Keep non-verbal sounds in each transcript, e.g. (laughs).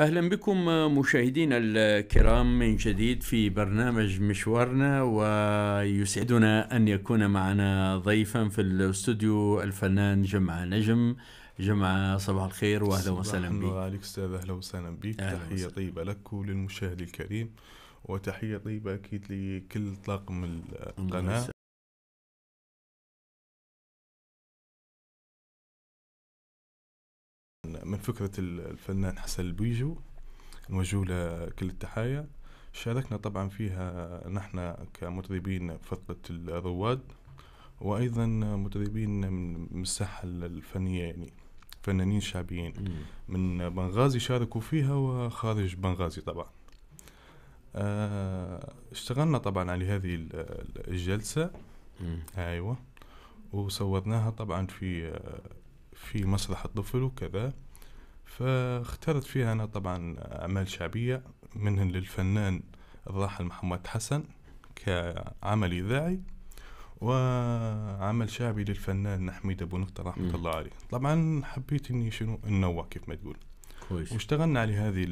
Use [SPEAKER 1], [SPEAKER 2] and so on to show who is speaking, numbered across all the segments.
[SPEAKER 1] اهلا بكم مشاهدينا الكرام من جديد في برنامج مشوارنا ويسعدنا ان يكون معنا ضيفا في الاستوديو الفنان جمع نجم جمع صباح الخير واهلا وسهلا بك. الله
[SPEAKER 2] عليك استاذ اهلا وسهلا بك تحيه طيبه لك وللمشاهد الكريم وتحيه طيبه اكيد لكل طاقم القناه من فكرة الفنان حسن البيجو نوجه له كل التحايا شاركنا طبعا فيها نحن كمطربين فرقة الرواد وأيضا مطربين من الساحة الفنية يعني فنانين شعبيين من بنغازي شاركوا فيها وخارج بنغازي طبعا آه، اشتغلنا طبعا على هذه الجلسة ايوه وصورناها طبعا في آه، في مسرح الطفل وكذا فاخترت فيها أنا طبعا أعمال شعبية منهن للفنان الراحل محمد حسن كعمل إذاعي وعمل شعبي للفنان حميد أبو نقطة رحمة م. الله عليه طبعا حبيت أني شنو ننوع كيف ما تقول كويس واشتغلنا على هذه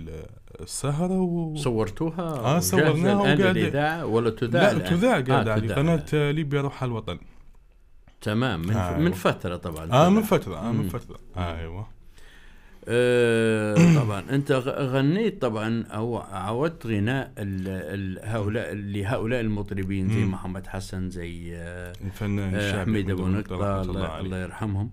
[SPEAKER 2] السهره و... صورتوها اه صورناها وقاعدة الاذاعه ولا تذاع لا تذاع آه، قاعدة آه على قناه ليبيا روح الوطن
[SPEAKER 1] تمام من, آه ف... من أيوة. فتره طبعا آه من فتره اه من فتره آه ايوه أه طبعا انت غنيت طبعا او عودت غناء ال ال هؤلاء لهؤلاء المطربين زي محمد حسن زي آه، الفنان آه، الشعبي حميد ابو نقطه الله, الله يرحمهم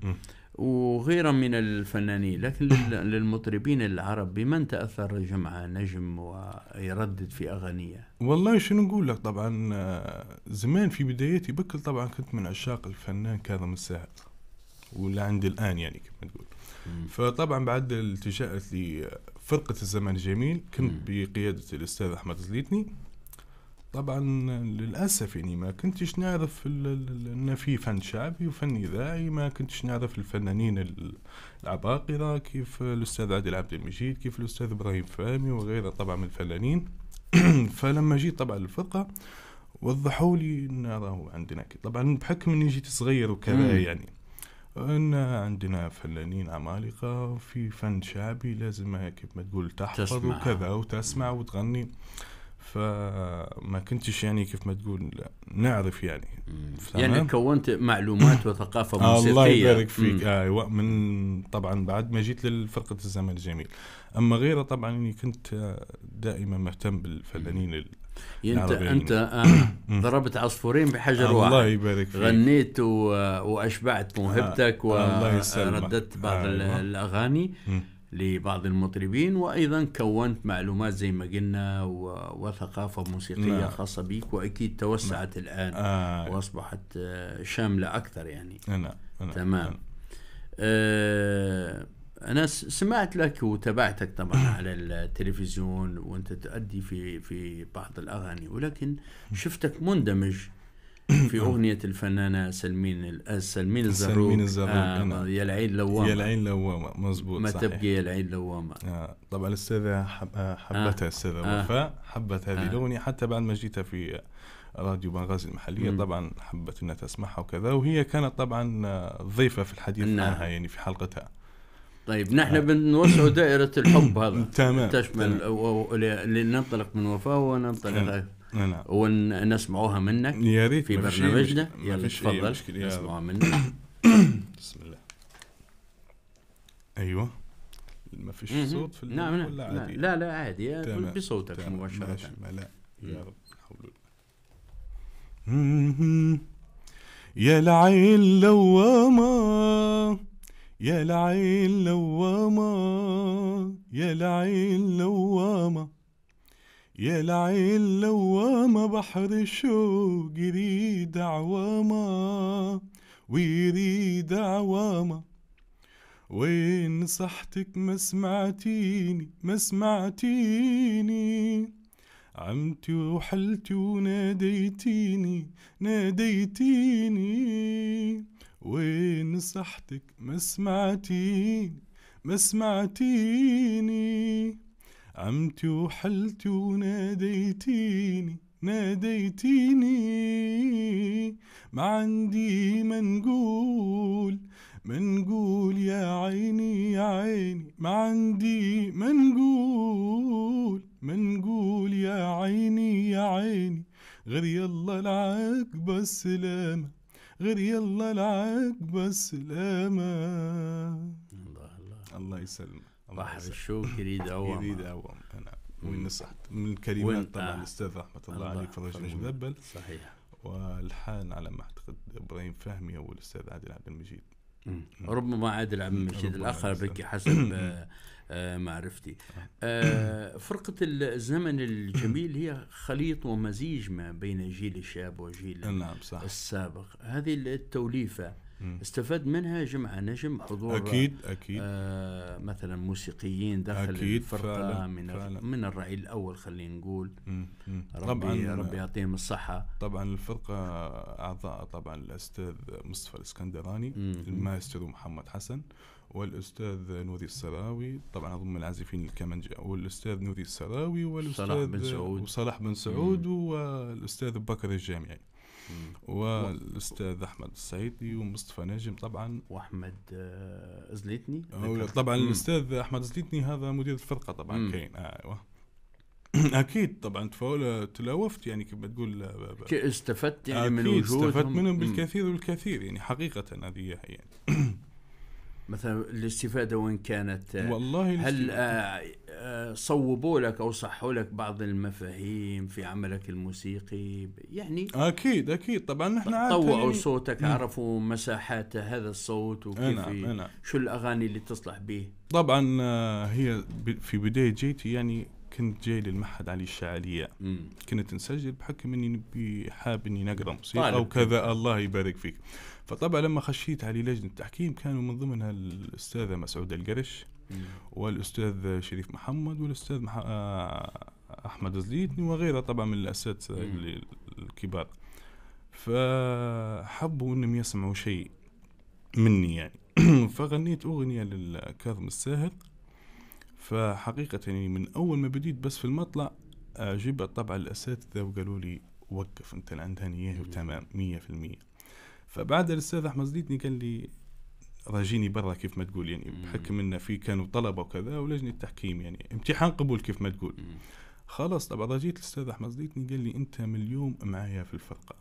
[SPEAKER 1] وغيرهم من الفنانين لكن للمطربين العرب بمن
[SPEAKER 2] تاثر جمع نجم ويردد في اغانيه والله شنو نقول لك طبعا آه، زمان في بدايتي بكل طبعا كنت من عشاق الفنان كاظم الساهر ولا الان يعني كما تقول فطبعا بعد التجأت لفرقه الزمن الجميل كنت بقياده الاستاذ احمد زليتني طبعا للاسف يعني ما كنتش نعرف ان في فن شعبي وفن اذاعي ما كنتش نعرف الفنانين العباقره كيف الاستاذ عادل عبد المجيد كيف الاستاذ ابراهيم فهمي وغيره طبعا من الفنانين (clears throat) فلما جيت طبعا للفرقه وضحوا لي ان راهو عندنا طبعا بحكم اني جيت صغير وكذا يعني ان عندنا فنانين عمالقه في فن شعبي لازم كيف ما تقول تحفظ تسمع. وكذا وتسمع وتغني فما كنتش يعني كيف ما تقول نعرف يعني يعني كونت معلومات وثقافه (coughs) موسيقيه الله يبارك فيك ايوه آه من طبعا بعد ما جيت لفرقه الزمن الجميل اما غيره طبعا اني كنت آه، دائما مهتم بالفنانين انت انت آه،
[SPEAKER 1] (coughs) ضربت عصفورين بحجر واحد الله يبارك فيك غنيت
[SPEAKER 2] واشبعت آه، موهبتك ورددت بعض آه، أيوة.
[SPEAKER 1] الاغاني لبعض المطربين وايضا كونت معلومات زي ما قلنا وثقافه موسيقيه نعم. خاصه بك واكيد توسعت نعم. الان آه. أيوة. واصبحت شامله اكثر يعني نعم. نعم. تمام نعم. آه انا سمعت لك وتابعتك طبعا (clears throat) على التلفزيون وانت تؤدي في في بعض الاغاني ولكن شفتك مندمج في (clears throat) آه. اغنيه الفنانه سلمين آه، سلمين الزروق سلمين الزروق آه يا العين لوامه يا العين لوامه مزبوط ما صحيح. تبقي يا العين لوامه
[SPEAKER 2] آه طبعا الاستاذه حب آه، حبتها الاستاذه آه. وفاء حبت هذه آه. الاغنيه حتى بعد ما جيتها في راديو بنغازي المحلية مم. طبعا حبت أنها تسمعها وكذا وهي كانت طبعا ضيفة في الحديث نعم. عنها يعني في حلقتها طيب نحن بنوسع دائرة الحب هذا (coughs)
[SPEAKER 1] تمام تشمل لننطلق من وفاة وننطلق نعم، نعم. ونسمعوها منك يا ريت في برنامجنا يلا تفضل نسمعوها منك (coughs) بسم
[SPEAKER 2] الله ايوه ما فيش صوت في نعم نعم لا لا عادي بصوتك مباشرة لا يا رب يا العين لوامه يا العين لوامة يا العين لوامة يا العين لوامة بحر الشوق يريد عوامة ويريد عوامة وين صحتك ما سمعتيني ما سمعتيني عمتي وحلتي وناديتيني ناديتيني وين صحتك ما سمعتيني ما سمعتيني عمتي وحلتي وناديتيني ناديتيني ما عندي ما نقول ما نقول يا عيني يا عيني ما عندي ما نقول ما نقول يا عيني يا عيني غير يلا العاقبة السلامة غير يلا العاجبة سلامة الله الله الله يسلمك بحر الشوق جديد اوام جديد اوام أنا والنصح من الكلمات طبعا الأستاذ رحمة الله عليك فرج المذبل صحيح والحان على ما أعتقد إبراهيم فهمي والأستاذ عادل عبد المجيد
[SPEAKER 1] ربما عاد العم مشيد الاخر بكي حسب آه، آه، معرفتي آه، فرقة الزمن الجميل هي خليط ومزيج ما بين جيل الشاب وجيل نعم، السابق هذه التوليفة مم. استفاد منها جمعة نجم حضور أكيد أكيد آه مثلا موسيقيين داخل أكيد الفرقة فعلا من فعلا من
[SPEAKER 2] الرأي الأول خلينا نقول ربي طبعا ربي يعطيهم الصحة طبعا الفرقة أعضاء طبعا الأستاذ مصطفى الإسكندراني المايسترو محمد حسن والاستاذ نوري السراوي طبعا اظن من العازفين الكمنج والاستاذ نوري السراوي والاستاذ صلاح بن سعود وصلاح بن سعود مم. والاستاذ بكر الجامعي والاستاذ احمد السعيدي ومصطفى ناجم طبعا واحمد آه، زليتني طبعا الاستاذ احمد زليتني هذا مدير الفرقه طبعا كاين ايوه (clears throat) اكيد طبعا آه، تلاوفت يعني كما تقول آه، استفدت يعني من وجودهم استفدت منهم بالكثير والكثير يعني حقيقه هذه يعني (clears throat)
[SPEAKER 1] مثلا الاستفاده وين كانت والله هل
[SPEAKER 2] آه، آه،
[SPEAKER 1] صوبوا لك او صحوا لك بعض المفاهيم في عملك الموسيقي يعني اكيد اكيد طبعا نحن طوعوا صوتك مم. عرفوا مساحات هذا الصوت وكيف أنا أنا. شو الاغاني اللي تصلح به
[SPEAKER 2] طبعا آه، هي في بدايه جيتي يعني كنت جاي للمعهد علي الشعالية كنت نسجل بحكم اني نبي حاب اني نقرا موسيقى او كذا الله يبارك فيك فطبعا لما خشيت على لجنه التحكيم كانوا من ضمنها الاستاذه مسعوده القرش والاستاذ شريف محمد والاستاذ مح... آه، احمد زليتني وغيره طبعا من الاساتذه الكبار فحبوا انهم يسمعوا شيء مني يعني (clears throat) فغنيت اغنيه للكاظم الساهر فحقيقة يعني من أول ما بديت بس في المطلع آه، جيب طبعا الأساتذة وقالوا لي وقف أنت العندها إياه وتمام مية في المية فبعد الأستاذ أحمد زديدني قال لي راجيني برا كيف ما تقول يعني بحكم ان في كانوا طلبه وكذا ولجنه التحكيم يعني امتحان قبول كيف ما تقول خلاص طبعا راجيت الاستاذ احمد زديتني قال لي انت من اليوم معايا في الفرقه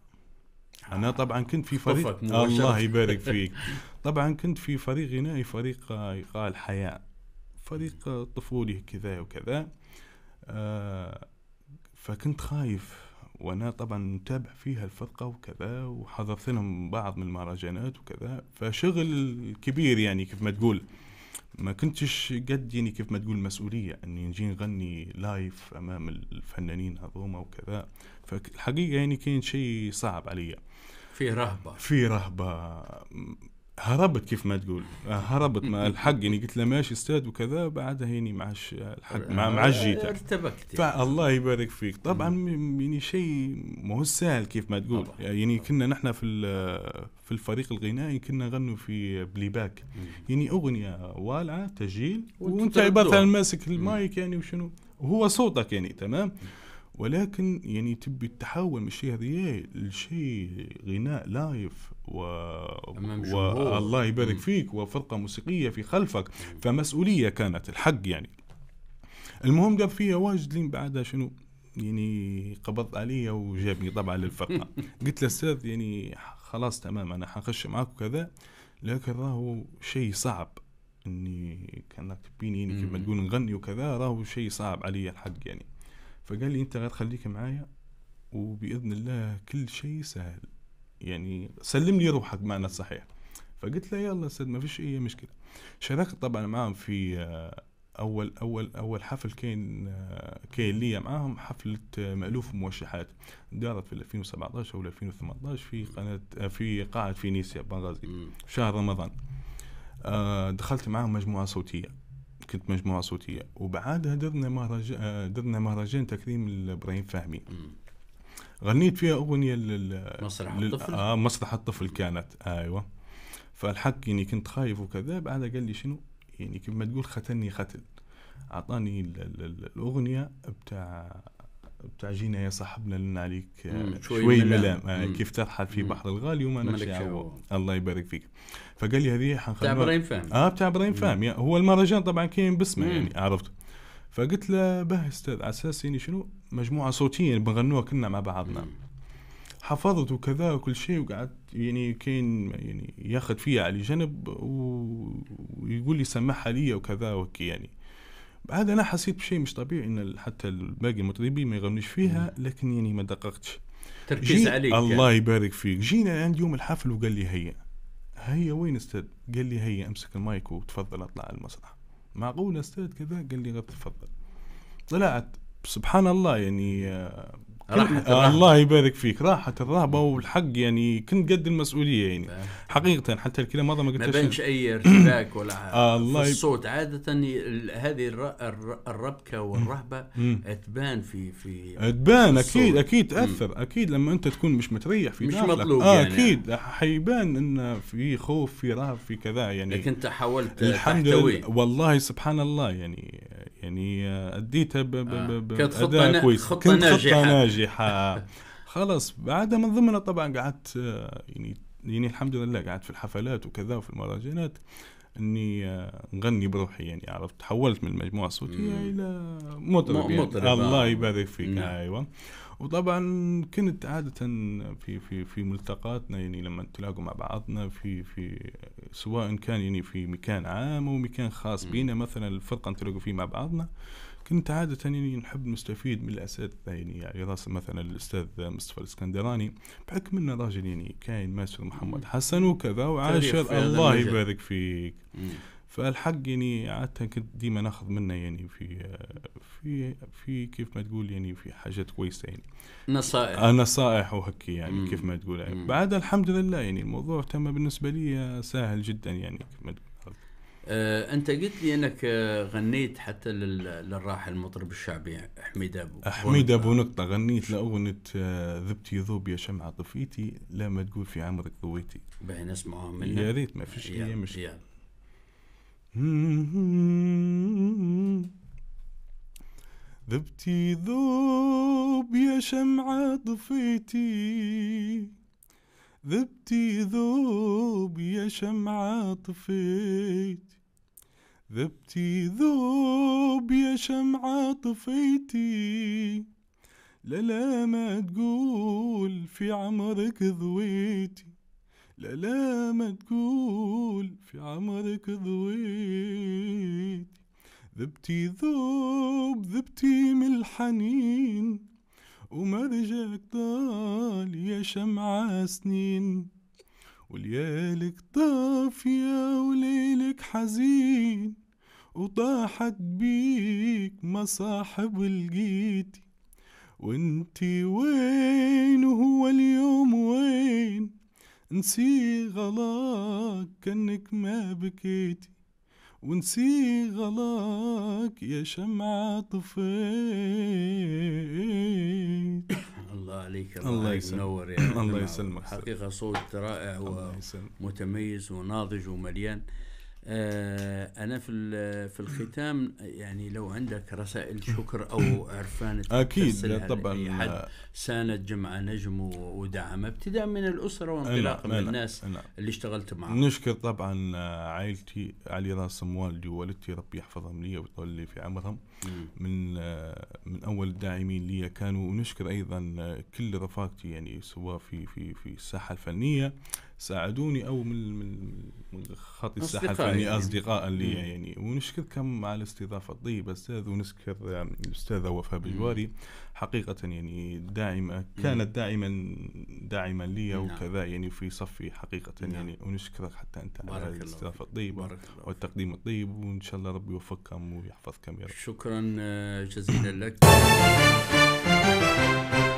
[SPEAKER 2] آه، انا طبعا كنت في فريق الله يبارك (laughs) فيك طبعا كنت في فريق غنائي فريق ايقاع الحياه فريق طفولي كذا وكذا آه، فكنت خايف وانا طبعا متابع فيها الفرقه وكذا وحضرت لهم بعض من المهرجانات وكذا فشغل كبير يعني كيف ما تقول ما كنتش قد يعني كيف ما تقول مسؤولية أني نجي نغني لايف أمام الفنانين هذوما وكذا فالحقيقة يعني كان شيء صعب عليا في رهبة في رهبة هربت كيف ما تقول هربت ما يعني قلت له ماشي استاذ وكذا بعدها هيني معش الحق مع مع جيته ارتبكت يعني. فالله يبارك فيك طبعا يعني شيء مو سهل كيف ما تقول يعني كنا نحن في في الفريق الغنائي كنا غنوا في بليباك يعني اغنيه والعه تجيل وانت مثلا ماسك المايك يعني وشنو وهو صوتك يعني تمام ولكن يعني تبي تحول من الشيء هذا لشيء غناء لايف و... و... الله يبارك فيك وفرقه موسيقيه في خلفك فمسؤوليه كانت الحق يعني المهم قال فيها واجد لين بعدها شنو يعني قبض علي وجابني طبعا للفرقه (laughs) قلت له استاذ يعني خلاص تمام انا حخش معك وكذا لكن راهو شيء صعب اني كانك تبيني يعني كما تقول نغني وكذا راهو شيء صعب علي الحق يعني فقال لي انت غير خليك معايا وباذن الله كل شيء سهل يعني سلم لي روحك بمعنى صحيح فقلت له يلا سد ما فيش اي مشكله شاركت طبعا معاهم في آه، اول اول اول حفل كان آه، كان لي معاهم حفله آه، مالوف موشحات دارت في 2017 او 2018 في قناه في قاعه فينيسيا بنغازي شهر رمضان دخلت معاهم مجموعه صوتيه كنت مجموعه صوتيه وبعدها درنا مهرجان آه، درنا مهرجان تكريم لابراهيم فهمي غنيت فيها اغنيه لل... مسرح لل... الطفل آه مسرح الطفل كانت آه ايوه فالحق يعني كنت خايف وكذا بعدها قال لي شنو يعني كما تقول ختلني ختل اعطاني الاغنيه بتاع بتعجينا يا صاحبنا لنا عليك آه، شوي, شوي ملام, ملام. آه، كيف ترحل في بحر الغالي وما نشعر الله يبارك فيك فقال لي هذه حنخلوها بتاع ابراهيم فهم اه بتاع ابراهيم فهم هو المهرجان طبعا كاين باسمه يعني عرفت فقلت له به استاذ على اساس يعني شنو مجموعه صوتيه بنغنوها كنا مع بعضنا مم. حفظت وكذا وكل شيء وقعدت يعني كاين يعني ياخذ فيها على جنب ويقول لي سمحها لي وكذا وكي يعني هذا انا حسيت بشيء مش طبيعي ان حتى باقي المطربين ما يغنيش فيها لكن يعني ما دققتش
[SPEAKER 1] تركيز عليك يعني. الله يعني.
[SPEAKER 2] يبارك فيك جينا عند يوم الحفل وقال لي هيا هيا وين استاذ قال لي هيا امسك المايك وتفضل اطلع على المسرح معقول استاذ كذا قال لي غير تفضل طلعت سبحان الله يعني آه، راحت الله يبارك فيك راحت الرهبه والحق يعني كنت قد المسؤوليه يعني نعم. حقيقه حتى الكلام هذا ما قلتش ما بانش
[SPEAKER 1] اي ارتباك ولا (clears throat) آه، الله في الصوت عاده هذه الربكه والرهبه تبان في في تبان اكيد اكيد تاثر
[SPEAKER 2] اكيد لما انت تكون مش متريح في مش داخلك. مطلوب آه يعني اكيد حيبان ان في خوف في رهب في كذا يعني لكن انت حاولت الحمد لله والله سبحان الله يعني يعني اديتها باداء آه. كويس خطة كنت ناجحة. خطه ناجحه (laughs) خلاص بعد من ضمنها طبعا قعدت آه، يعني يعني الحمد لله قعدت في الحفلات وكذا وفي المهرجانات اني آه، نغني بروحي يعني عرفت تحولت من المجموعه الصوتيه الى مطرب يعني. مطرب آه. الله يبارك فيك نعم. ايوه وطبعا كنت عادة في في في ملتقاتنا يعني لما نتلاقوا مع بعضنا في في سواء كان يعني في مكان عام او مكان خاص بينا مثلا الفرقة نتلاقوا فيه مع بعضنا آه كنت عادة يعني نحب نستفيد من الأساتذة يعني, يعني راس مثلا الأستاذ مصطفى الإسكندراني بحكم أنه راجل يعني كاين ماسر محمد حسن وكذا وعاشر الله يبارك فيك فالحق يعني عادة كنت ديما ناخذ منه يعني في في في كيف ما تقول يعني في حاجات كويسه يعني نصائح آه، نصائح وهكي يعني مم. كيف ما تقول يعني بعد الحمد لله يعني الموضوع تم بالنسبه لي سهل جدا يعني كيف ما تقول
[SPEAKER 1] آه، انت قلت لي انك آه، غنيت حتى للراحل المطرب الشعبي حميد ابو حميد
[SPEAKER 2] ابو نقطه غنيت لاغنيه آه، ذبتي ذوب يا شمعة طفيتي لا ما تقول في عمرك ضويتي باهي نسمعها منك يا ريت ما فيش اي مشكله ذبتي ذوب يا شمعة طفيتي ذبتي ذوب يا شمعة طفيتي ذبتي ذوب يا شمعة طفيتي لا لا ما تقول في عمرك ذويتي لا ما تقول في عمرك ذويتي ذبتي ذوب ذبتي من الحنين ومرجاك طال يا شمعة سنين وليالك طافية وليلك حزين وطاحت بيك مصاحب لقيتي وانتي وين وهو اليوم وين نسي غلاك كأنك ما بكيتي ونسي غلاك يا شمعة طفيت الله عليك الله, الله ينور يعني الله يسلمك (coughs)
[SPEAKER 1] حقيقه صوت رائع ومتميز وناضج ومليان آه، انا في في الختام يعني لو عندك رسائل شكر او عرفان اكيد طبعا حد ساند جمع نجم ودعم ابتداء من الاسره وانطلاقا نعم، من نعم، الناس أنا. نعم. اللي اشتغلت معهم نشكر
[SPEAKER 2] طبعا آه، عائلتي علي راسم والدي ووالدتي ربي يحفظهم لي ويطول لي في عمرهم من آه، من اول الداعمين لي كانوا ونشكر ايضا كل رفاقتي يعني سواء في في في الساحه الفنيه ساعدوني او من من خط الساحه الفنيه يعني. اصدقاء لي يعني, يعني ونشكركم على الاستضافه الطيبه استاذ ونشكر يعني الاستاذه وفاء بجواري حقيقه يعني داعمه كانت دائما داعما لي وكذا نعم. يعني في صفي حقيقه يعني نعم. ونشكرك حتى انت على الاستضافه الطيبه والتقديم الطيب وان شاء الله ربي يوفقكم ويحفظكم يا رب شكرا آه، جزيلا لك (laughs)